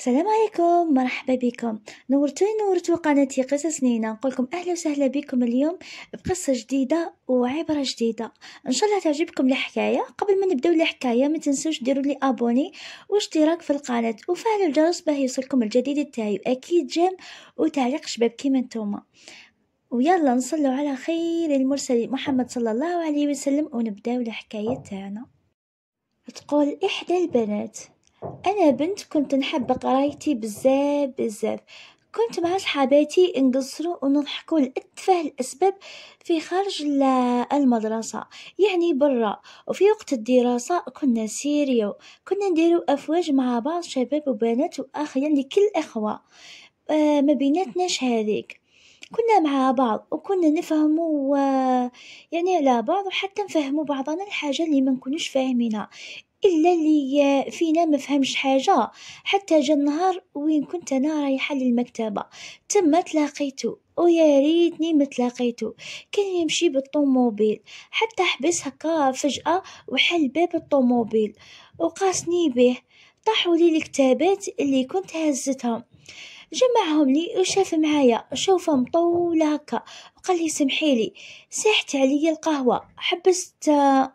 السلام عليكم مرحبا بكم نورتوني نورتو قناتي قصص نينا نقولكم اهلا وسهلا بكم اليوم بقصه جديده وعبره جديده ان شاء الله تعجبكم الحكايه قبل ما نبداو الحكايه ما تنسوش ديروا لي ابوني واشتراك في القناه وفعلوا الجرس باه يوصلكم الجديد تاعي اكيد جيم وتعليق شباب كيما نتوما ويلا نصلوا على خير المرسلين محمد صلى الله عليه وسلم ونبداو الحكايه تاعنا تقول احدى البنات أنا بنت كنت نحب قرايتي بزاف بزاف كنت مع صحاباتي نقصرو ونضحكو لأتفه الأسباب في خارج المدرسة يعني برا وفي وقت الدراسة كنا سيريو كنا نديرو أفواج مع بعض شباب وبنات وأخ يعني كل إخوة آه، ما بيناتناش هذيك كنا مع بعض وكنا نفهموا آه، يعني على بعض وحتى نفهموا بعضنا الحاجه اللي ما نكونوش فاهمينها الا اللي فينا ما فهمش حاجه حتى جا النهار وين كنت انا رايحه للمكتبه تما تلاقيتو ويا ريتني ما تلاقيتو كان يمشي بالطوموبيل حتى حبس هكا فجاه وحل باب الطوموبيل وقاسني به طاحوا لي الكتابات اللي كنت هزتهم جمعهم لي وشاف معايا شوفه مطولة هكا وقال لي سمحيلي ساحت علي القهوة حبست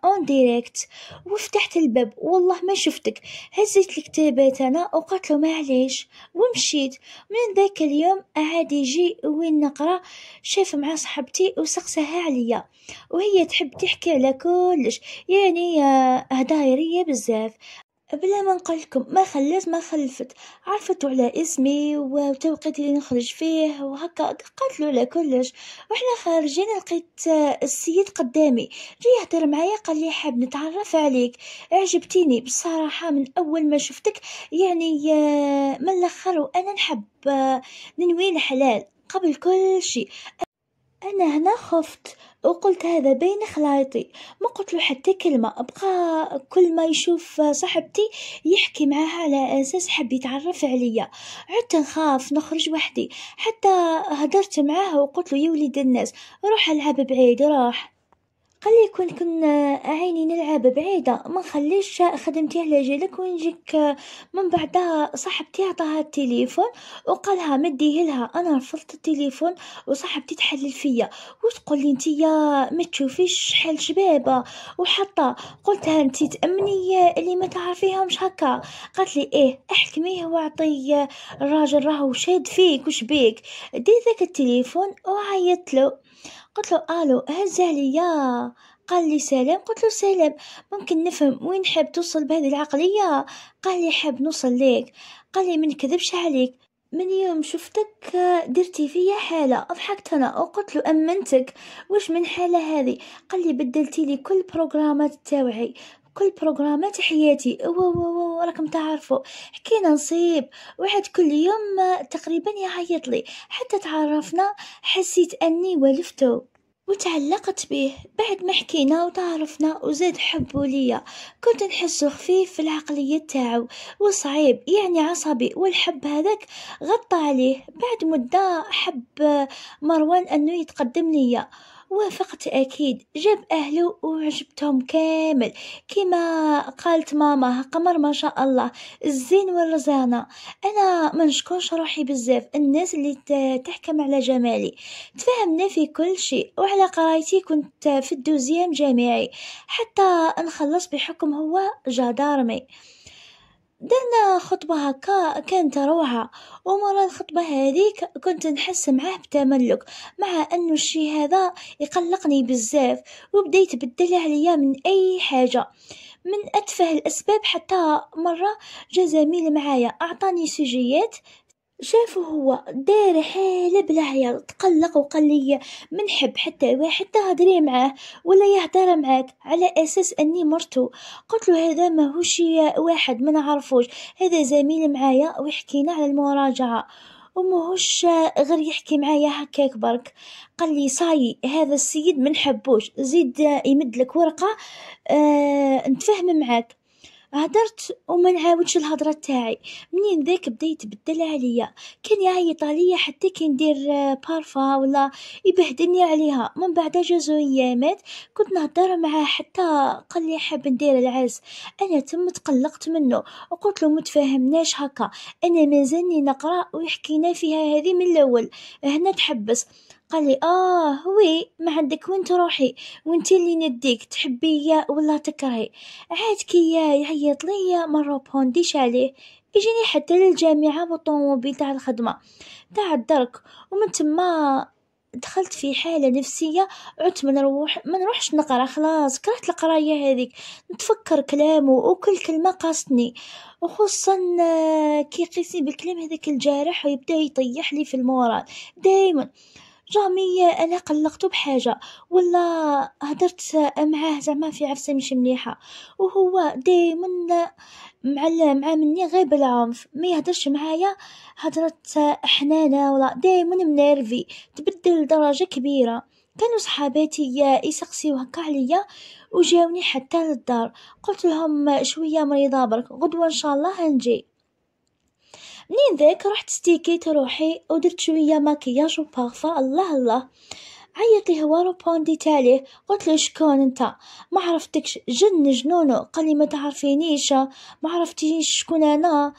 اون ديريكت وفتحت الباب والله ما شفتك هزيت الكتابات انا وقلت له معليش ومشيت من ذاك اليوم عاد يجي وين نقرا شاف مع صاحبتي وسقسها عليا وهي تحب تحكي على كلش يعني آه، هدايرية بزاف بلا ما نقولكم ما خلات ما خلفت عرفتوا على اسمي وتوقيت اللي نخرج فيه وهكا قاتلوا على كلش وحنا خارجين لقيت السيد قدامي جاي يهضر معايا قال لي حاب نتعرف عليك عجبتيني بصراحة من اول ما شفتك يعني آه، من الاخر وانا نحب آه، ننوي الحلال قبل كل شيء أنا هنا خفت وقلت هذا بين خلايطي ما قلت له حتى كلمة أبقى كل ما يشوف صاحبتي يحكي معاها على أساس حب يتعرف عليا عدت نخاف نخرج وحدي حتى هدرت معاه وقلت له يا وليد الناس روح ألعب بعيد روح خلي يكون كنا عيني نلعب بعيدة ما نخليش خدمتي على جالك ونجيك من بعدها صاحبتي عطاها التليفون وقالها مديه لها انا رفضت التليفون وصاحبتي تحلل فيا وتقول لي انتيا ما تشوفيش شحال شبابة وحتى قلتها انت تأمني اللي ما تعرفيهمش هكا قالت لي ايه احكميه واعطي الراجل راهو شاد فيك وش بيك دي ذاك التليفون وعيطت له قلت له الو آه، هز عليا قال لي سلام قلت له سلام ممكن نفهم وين حاب توصل بهذه العقليه قال لي حاب نوصل ليك قال لي من كذبش عليك من يوم شفتك درتي فيا حالة ضحكت أنا وقلت له أمنتك واش من حالة هذه قال لي بدلتي لي كل بروغرامات تاوعي كل بروغرامات حياتي و راكم تعرفوا حكينا نصيب واحد كل يوم تقريبا يعيط لي حتى تعرفنا حسيت اني ولفته وتعلقت به بعد ما حكينا وتعرفنا وزاد حبه ليا كنت نحسو خفيف في العقلية تاعو وصعيب يعني عصبي والحب هذاك غطى عليه بعد مدة حب مروان انه يتقدم ليا وافقت أكيد جاب أهله وعجبتهم كامل كما قالت ماما قمر ما شاء الله الزين والرزانة أنا ما نشكرش روحي بزاف الناس اللي تحكم على جمالي تفهمنا في كل شيء وعلى قرايتي كنت في الدوزيام جامعي حتى نخلص بحكم هو جدارمي درنا خطبة هكا كانت روعة ومرة الخطبة هذيك كنت نحس معاه بتملك مع أنه الشي هذا يقلقني بزاف وبديت يتبدل عليا من أي حاجة من أتفه الأسباب حتى مرة جا زميل معايا أعطاني سجيات شافه هو داير حاله عيال تقلق وقال لي منحب حتى واحد تهضري معاه ولا يهضر معاك على اساس اني مرتو قلت له هذا ماهوش واحد ما نعرفوش هذا زميل معايا ويحكينا على المراجعه وماهوش غير يحكي معايا هكاك برك قال لي صاي هذا السيد منحبوش زيد يمد لك ورقه آه نتفاهم معاك هدرت وما نعاودش الهضره تاعي منين ذاك بدا يتبدل عليا كان يعيط عليا حتى كي ندير آه، بارفا ولا يبهدلني عليها من بعد جازو ايامات كنت نهضر معاه حتى قال لي حاب ندير العرس انا تم تقلقت منه وقلت له متفاهمناش هكا انا مازالني نقرا ويحكينا فيها هذه من الاول هنا تحبس قال لي اه وي ما عندك وين تروحي وانت اللي نديك تحبي ولا تكرهي عاد كي يعيط ليا مره بونديش عليه يجيني حتى للجامعه بالطوموبيل تاع الخدمه تاع الدرك ومن تما دخلت في حالة نفسية عدت ما نروح ما نروحش نقرا خلاص كرهت القراية هذيك نتفكر كلامه وكل كلمة قاستني وخصوصا كي يقيسني بالكلام هذاك الجارح ويبدا يطيح لي في المورال دائما رامي انا قلقته بحاجه ولا هدرت معاه زعما في عفسه مش مليحه وهو دائما مع مع مني غير بالعنف ما يهدرش معايا هدرت حنانه ولا دائما منيرفي تبدل درجه كبيره كانوا صحاباتي يسقسيو هكا عليا وجاوني حتى للدار قلت لهم شويه مريضه برك غدوه ان شاء الله هنجي منين ذاك رحت ستيكيت روحي ودرت شويه مكياج وبارفا الله الله عيط لي هو روبوندي تالي قلت له شكون انت ما عرفتكش جن جنونو قال لي ما تعرفينيش ما عرفتيش شكون انا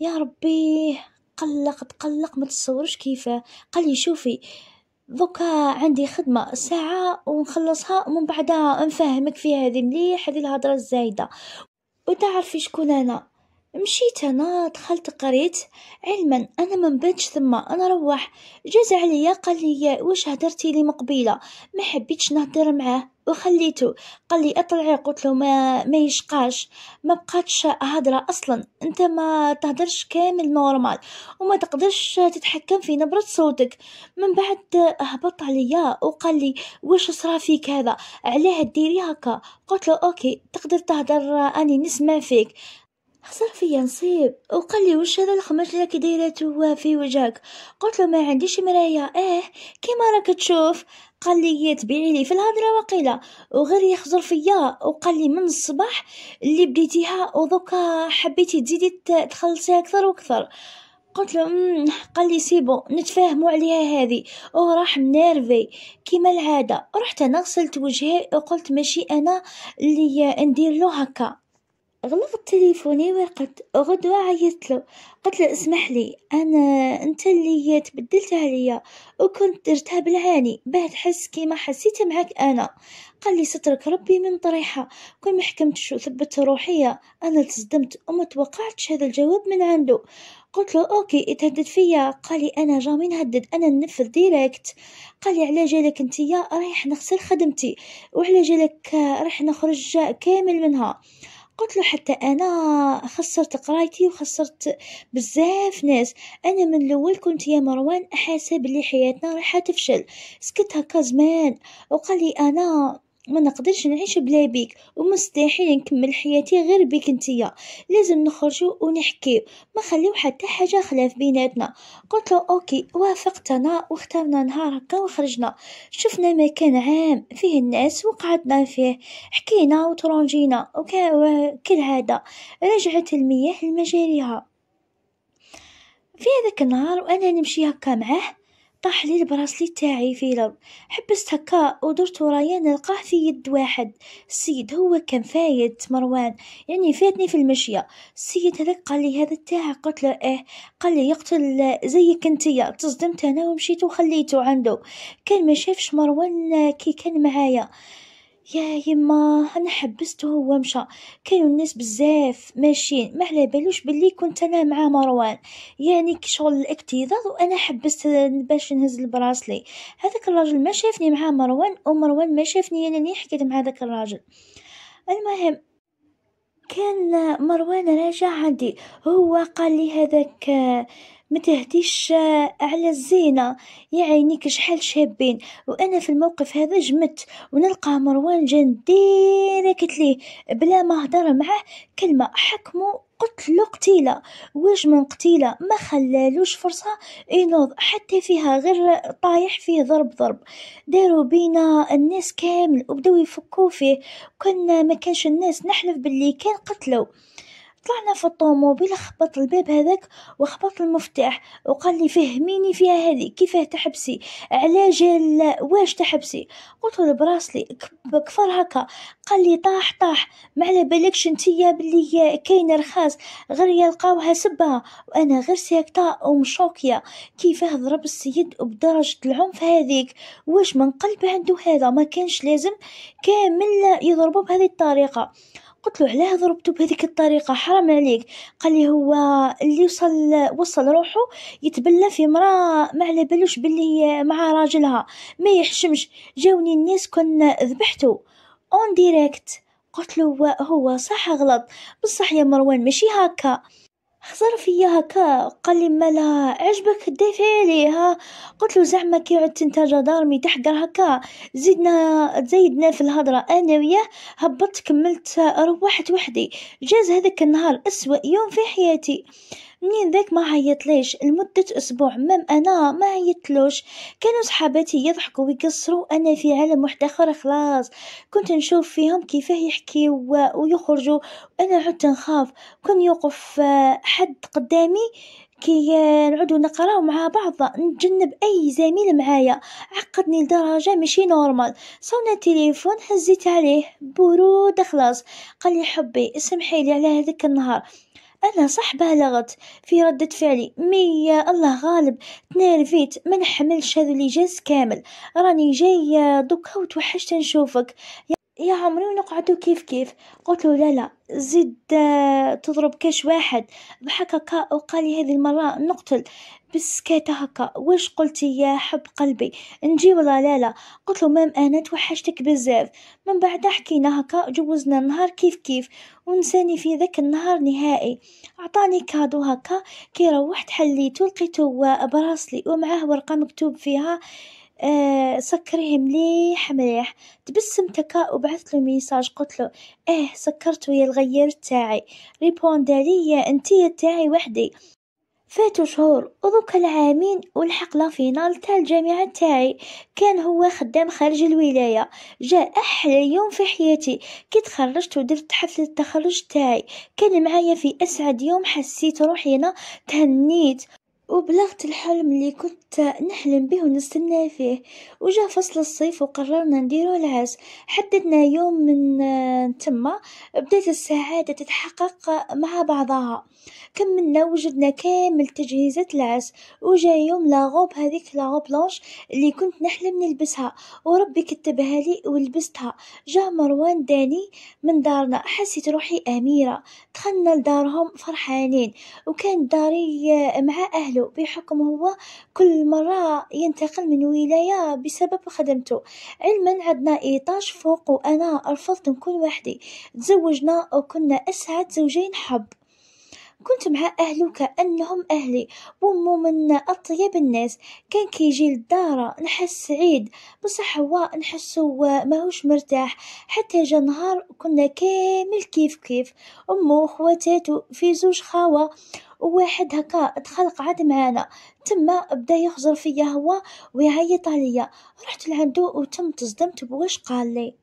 يا ربي قلق تقلق ما تصورش كيفاه قال لي شوفي دوكا عندي خدمه ساعه ونخلصها ومن بعدها نفهمك في هذه مليح هذه الهضره الزايده وتعرفي شكون انا مشيت انا دخلت قريت علما انا من نباتش ثما انا روح جاز عليا قال لي واش هدرتي لي مقبيله ما حبيتش نهدر معاه وخليته قال لي اطلعي قلت له ما ما يشقاش ما بقاتش هضره اصلا انت ما تهدرش كامل نورمال وما تقدرش تتحكم في نبره صوتك من بعد هبط عليا وقال لي واش صرا فيك هذا علاه ديري هكا قلت له اوكي تقدر تهدر اني نسمع فيك صافي نصيب وقال لي واش هذا الخماج اللي كي دايرته في وجهك قلت له ما عنديش مرايه إيه، اه كيما راك تشوف قال لي تبيعي لي في الهضره وقيله وغير يخزر فيا وقال لي من الصباح اللي بديتيها ودوكا حبيتي تزيدي تخلصيها اكثر واكثر قلت له أمم. قال لي سيبو نتفاهموا عليها هذه وراح منيرفي كيما العاده رحت انا غسلت وجهي وقلت ماشي انا اللي ندير له هكا غلق تليفوني ورقد غدوة عيطت له قلت له اسمح لي انا انت اللي تبدلت عليا وكنت درتها بالعاني باه تحس كيما حسيت معك انا قال لي سترك ربي من طريحة كون ما حكمتش وثبت روحية انا تصدمت وما توقعتش هذا الجواب من عنده قلت له اوكي اتهدد فيا قال لي انا جامي نهدد انا ننفذ ديريكت قال لي على جالك يا رايح نخسر خدمتي وعلى جالك رايح نخرج كامل منها قلت له حتى أنا خسرت قرايتي وخسرت بزاف ناس أنا من الأول كنت يا مروان احاسب بلي حياتنا راح تفشل سكت هكا زمان وقال لي أنا ما نقدرش نعيش بلا بيك ومستحيل نكمل حياتي غير بيك انتيا لازم نخرجو ونحكي ما خليو حتى حاجه خلاف بيناتنا قلت له اوكي وافقت انا نهار هكا وخرجنا شفنا مكان عام فيه الناس وقعدنا فيه حكينا وترونجينا وكل هذا رجعت المياه لمجاريها في هذاك النهار وانا نمشي هكا معاه طاح لي البراسلي تاعي في الأرض حبست هكا ودرت ورايا نلقاه في يد واحد السيد هو كان فايت مروان يعني فاتني في المشية السيد هذاك قال لي هذا تاعك قلت له ايه قال لي يقتل زيك انتيا تصدمت انا ومشيت وخليته عنده كان ما شافش مروان كي كان معايا يا يما انا حبسته هو مشى كانوا الناس بزاف ماشيين ما على بالوش بلي كنت انا مع مروان يعني كي شغل الاكتظاظ وانا حبست باش نهز البراسلي هذاك الراجل ما شافني مع مروان ومروان ما شافني انني حكيت مع هذاك الراجل المهم كان مروان راجع عندي هو قال لي هذاك ما تهديش آه، على الزينة يا عينيك شحال شابين وانا في الموقف هذا جمت ونلقى مروان جان ديريكت ليه بلا ما هضر معاه كلمة حكمه قتلو قتيلة واش من قتيلة ما خلالوش فرصة ينوض حتى فيها غير طايح فيه ضرب ضرب داروا بينا الناس كامل وبداو يفكوا فيه كنا ما كانش الناس نحلف باللي كان قتلو طلعنا في الطوموبيل خبط الباب هذاك وخبط المفتاح وقال لي فهميني فيها هذه كيفاه تحبسي على جال واش تحبسي قلت له براسلي كفر هكا قال لي طاح طاح ما على بالكش انتيا بلي كاين رخاص غير يلقاوها سبها وانا غير ساكته ومشوكيه كيفاه ضرب السيد وبدرجه العنف هذيك واش من قلب عنده هذا ما كانش لازم كامل يضربه بهذه الطريقه قلت له علاه ضربته بهذيك الطريقه حرام عليك قال لي هو اللي وصل وصل روحه يتبلى في مراه ما على بالوش بلي مع راجلها ما يحشمش جاوني الناس كون ذبحته اون ديريكت قلت له هو صح غلط بصح يا مروان ماشي هكا حصرف فيا هكا قال لي مالها عجبك دافعي عليها قلت له زعما كي عدت انت دارمي تحقر هكا زيدنا تزيدنا في الهضرة أنا وياه هبطت كملت روحت وحدي جاز هذاك النهار أسوأ يوم في حياتي منين ذاك ما عيطليش لمدة أسبوع مام أنا ما عيطتلوش كانوا صحاباتي يضحكوا ويقصروا أنا في عالم واحد آخر خلاص كنت نشوف فيهم كيفاه يحكيو ويخرجوا أنا عدت نخاف كون يوقف آه، حد قدامي كي آه، نعودو نقراو مع بعض نتجنب اي زميل معايا عقدني لدرجه ماشي نورمال صونا التليفون هزيت عليه برود خلاص قال لي حبي اسمحي لي على هذاك النهار أنا صح بالغت في ردة فعلي مية الله غالب تنرفيت ما نحملش هذا الإجاز كامل راني جاية دوكا وتوحشت نشوفك يا عمري ونقعدو كيف كيف قلت له لا لا زيد آه، تضرب كاش واحد ضحك هكا وقالي هذه المرة نقتل بسكيتة هكا واش قلتي يا حب قلبي نجي ولا لا لا قلت له مام انا توحشتك بزاف من بعد حكينا هكا جوزنا النهار كيف كيف ونساني في ذاك النهار نهائي اعطاني كادو هكا كي روحت حليته لقيته آه، براسلي ومعاه ورقة مكتوب فيها آه، سكريه مليح مليح تبسم تكا له ميساج قلتلو ايه سكرت ويا الغير تاعي عليا انتي تاعي وحدي فاتوا شهور وذوك العامين ولحق لا فينال تاع الجامعة تاعي كان هو خدام خارج الولاية جاء أحلى يوم في حياتي كي تخرجت ودرت حفل التخرج تاعي كان معايا في أسعد يوم حسيت روحي أنا تهنيت وبلغت الحلم اللي كنت نحلم به ونستنى فيه وجاء فصل الصيف وقررنا نديرو العز حددنا يوم من آه، تما بدأت السعادة تتحقق مع بعضها كملنا وجدنا كامل تجهيزات العز وجاء يوم لاغوب هذيك لاغوب بلونش اللي كنت نحلم نلبسها وربي كتبها لي ولبستها جاء مروان داني من دارنا حسيت روحي أميرة دخلنا لدارهم فرحانين وكان داري آه، مع أهلي أهله بحكم هو كل مرة ينتقل من ولاية بسبب خدمته علما عندنا إيطاش فوق وأنا رفضت نكون وحدي تزوجنا وكنا أسعد زوجين حب كنت مع أهله كأنهم أهلي وأمه من أطيب الناس كان كيجي للدار نحس سعيد بصح هو نحسو ماهوش مرتاح حتى جا نهار كنا كامل كيف كيف أمه وخواتاتو في زوج خاوة وواحد هكا تخلق عاد معانا تما بدا يخزر فيا هو ويعيط عليا رحت لعندو وتم تصدمت بواش قال لي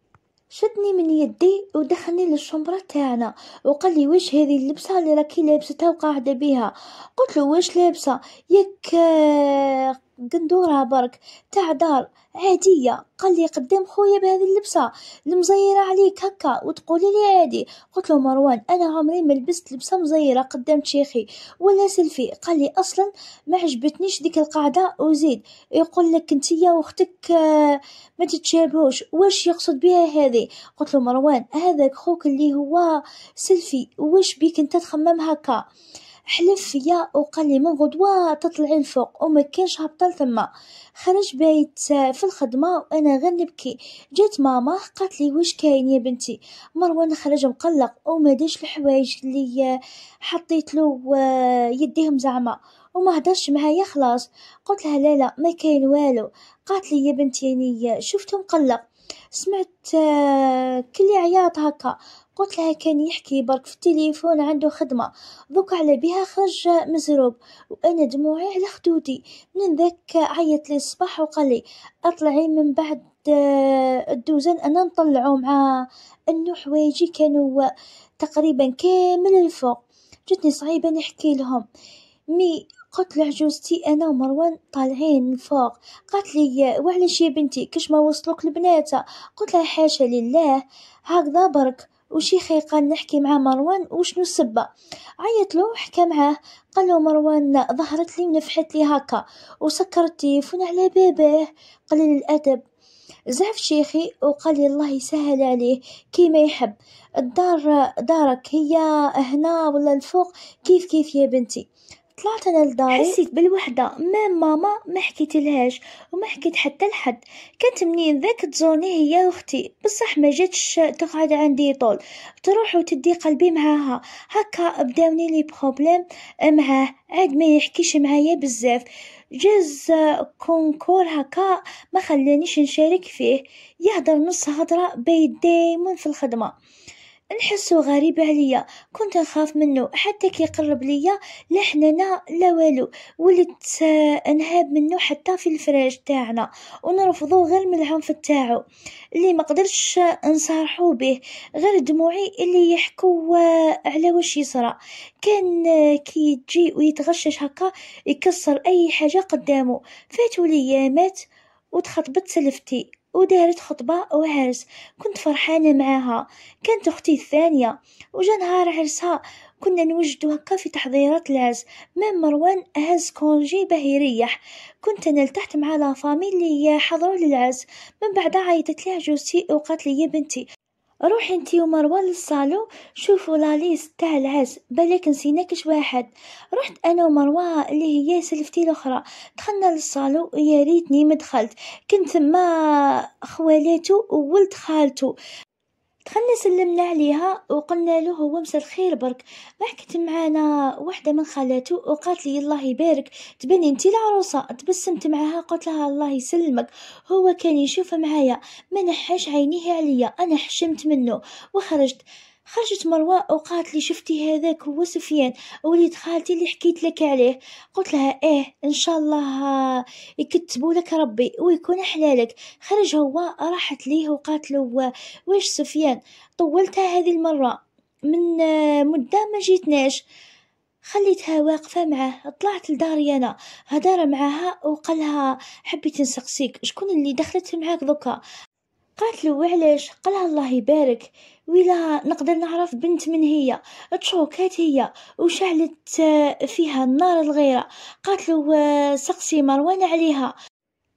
شدني من يدي ودخلني للشمبرة تاعنا وقال لي واش هذه اللبسة اللي راكي لابستها وقاعدة بها قلت له واش لابسة ياك قندورة برك تاع دار عادية قال لي قدام خويا بهذه اللبسة المزيرة عليك هكا وتقولي لي عادي قلت له مروان أنا عمري ما لبست لبسة مزيرة قدام شيخي ولا سلفي قال لي أصلا ما عجبتنيش ديك القاعدة وزيد يقول لك انتيا واختك آه، ما تتشابهوش واش يقصد بها هذه قلت له مروان هذاك خوك اللي هو سلفي واش بيك انت تخمم هكا حلف فيا وقال لي من غدوة تطلعي الفوق وما كانش هبطل ثما خرج بيت في الخدمة وأنا غير نبكي جات ماما قالت لي واش كاين يا بنتي مروان خرج مقلق وما داش الحوايج اللي حطيت له آه، يديهم زعما وما هدرش معايا خلاص قلت لها لا لا ما كاين والو قالت لي يا بنتي يعني شفتهم مقلق سمعت آه، كلي عياط هكا قلت لها كان يحكي برك في التليفون عنده خدمة دوك على بها خرج مزروب وانا دموعي على خدودي من ذاك عيط لي الصباح وقال لي اطلعي من بعد آه، الدوزان انا نطلعو مع النوح حوايجي كانوا تقريبا كامل الفوق جتني صعيبه نحكي لهم مي قلت لعجوزتي انا ومروان طالعين من فوق قالت لي وعلاش يا بنتي كش ما وصلوك البنات قلت لها حاشا لله هكذا برك وشي خيقان نحكي مع مروان وشنو السبه عيط له حكى معاه قال له مروان ظهرت لي ونفحت لي هكا وسكرت التليفون على باباه قليل الادب زعف شيخي وقال لي الله يسهل عليه كيما يحب الدار دارك هي هنا ولا الفوق كيف كيف يا بنتي طلعت انا لداري حسيت بالوحده ما ماما ما حكيت لهاش وما حكيت حتى لحد كانت منين ذاك تزوني هي اختي بصح ما جاتش تقعد عندي طول تروح وتدي قلبي معاها هكا بداوني لي بروبليم معاه عاد ما يحكيش معايا بزاف جاز كونكور هكا ما خلانيش نشارك فيه يهضر نص هضره بيدي دايما في الخدمه نحسو غريب عليا كنت نخاف منه حتى كي قرب ليا لا حنانة لا والو وليت نهاب منه حتى في الفراش تاعنا ونرفضو غير من العنف تاعو اللي ما قدرتش نصارحو به غير دموعي اللي يحكو على واش يصرى كان كي يجي ويتغشش هكا يكسر اي حاجه قدامه فاتوا ليامات وتخطبت سلفتي ودارت خطبة وعرس كنت فرحانة معاها كانت أختي الثانية وجا نهار عرسها كنا نوجدو هكا في تحضيرات العرس ما مروان هز كونجي باه يريح كنت انا التحت مع لافامي اللي حضروا للعرس من بعدها عيطت ليها جوزتي وقالت لي يا بنتي روحي انتي ومروه للصالون شوفوا ليست تاع العز بالك نسينا كش واحد رحت انا ومروه اللي هي سلفتي الاخرى دخلنا للصالون يا ريتني ما دخلت كنت ما خوالاتو وولد خالتو دخلنا سلمنا عليها وقلنا له هو مسا الخير برك ضحكت معانا وحده من خالاتو وقالت لي الله يبارك تبني انت العروسه تبسمت معاها قلت لها الله يسلمك هو كان يشوف معايا ما نحش عينيه عليا انا حشمت منه وخرجت خرجت مروة وقالت لي شفتي هذاك هو سفيان وليد خالتي اللي حكيت لك عليه قلت لها ايه ان شاء الله يكتبوا لك ربي ويكون حلالك خرج هو راحت ليه وقالت له واش سفيان طولتها هذه المرة من مدة ما جيتناش خليتها واقفة معاه طلعت لداري أنا هدار معاها وقالها حبيت نسقسيك شكون اللي دخلت معاك دوكا قالت له وعلاش قالها الله يبارك ولا نقدر نعرف بنت من هي تشوكات هي وشعلت فيها النار الغيره قالت له آه، سقسي مروان عليها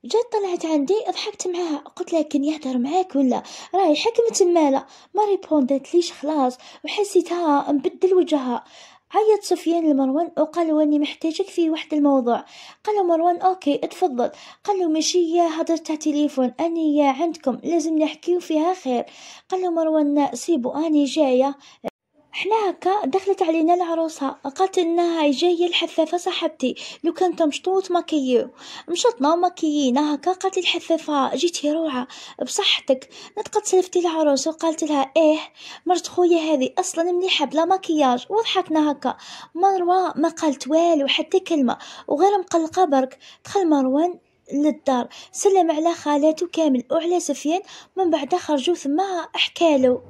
جات طلعت عندي ضحكت معاها قلت لها كان يهدر معاك ولا راهي حكمت مالا ما ريبوندات ليش خلاص وحسيتها مبدل وجهها عيط سفيان لمروان وقال له اني محتاجك في واحد الموضوع قال مروان اوكي اتفضل قال له ماشي يا تاع تليفون اني يا عندكم لازم نحكيو فيها خير قال له مروان سيبو اني جايه حنا هكا دخلت علينا العروسة قالت انها جاية الحفافة صاحبتي لو كانت مشطوط ماكيو مشطنا وماكيينا هكا قالت لي الحفافة جيتي روعة بصحتك نطقت سلفتي العروسة وقالت لها ايه مرت خويا هذه اصلا مليحة بلا ماكياج وضحكنا هكا مروة ما قالت والو حتى كلمة وغير مقلقة برك دخل مروان للدار سلم على خالاتو كامل وعلى سفيان من بعد خرجوا ثم احكالو